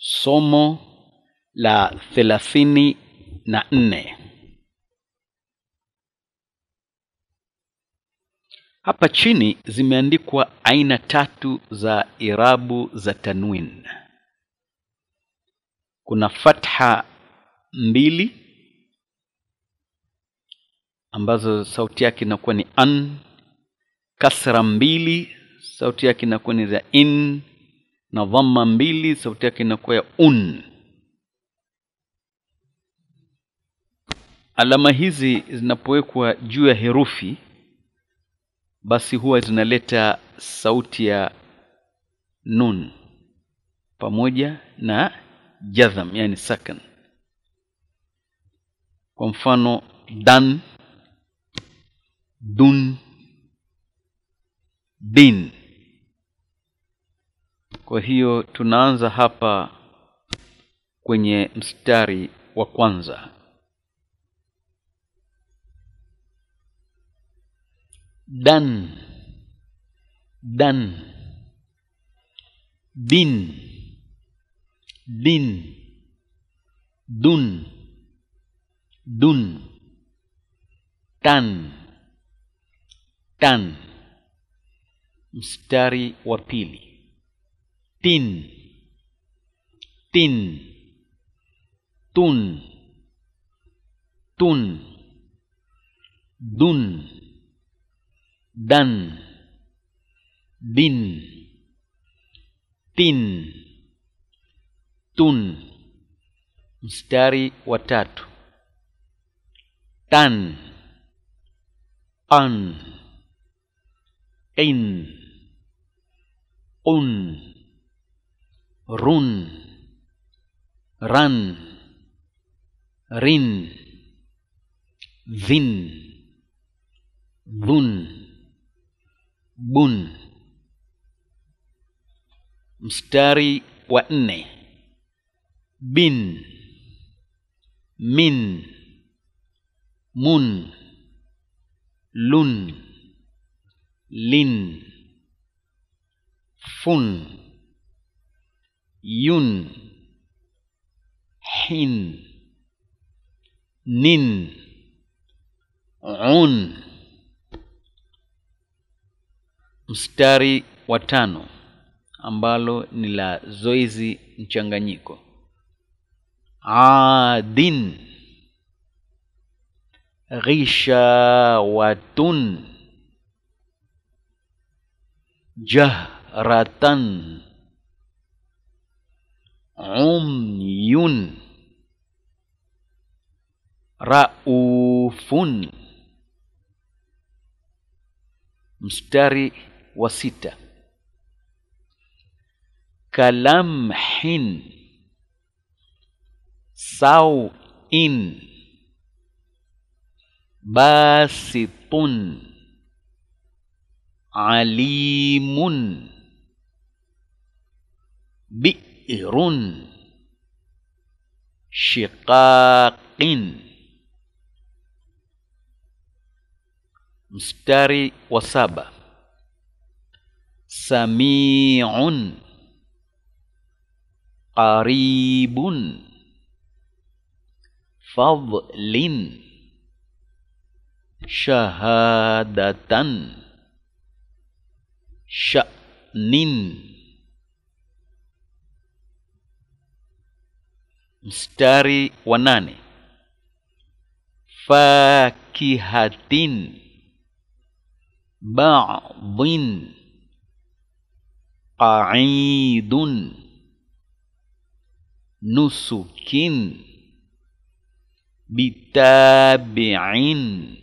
Somo la thelathini na nne. Hapa chini zimeandikwa aina tatu za irabu za tanwin. Kuna fatha mbili ambazo sauti yake inakuwa ni an, kasra mbili sauti yake inakuwa ni za in na dhamma mbili sauti yake inakuwa ya un alama hizi zinapowekwa juu ya herufi basi huwa zinaleta sauti ya nun pamoja na jadham yani sakan kwa mfano dan dun din kwa hiyo tunaanza hapa kwenye mstari wa kwanza. Dan, dan, bin, bin, dun, dun, tan, tan. Mstari wa pili tin tin tun tun dun dan din tin tun mstari wa tatu tan an in un run run rin vin bun, bun mstari wa nne bin min mun lun lin fun yun hin nin un mstari wa tano ambalo ni la zoezi mchanganyiko adin ghishawatun jahratan عمي رؤوف مستري وستة كلمح سوء باسط عليم بئر irun shiqaqin mstari wasaba, samiun qaribun fadlin syahadatan sya'nin mstari wa nane fakihatin ba'dhin qa'idun nusukin bitabi'in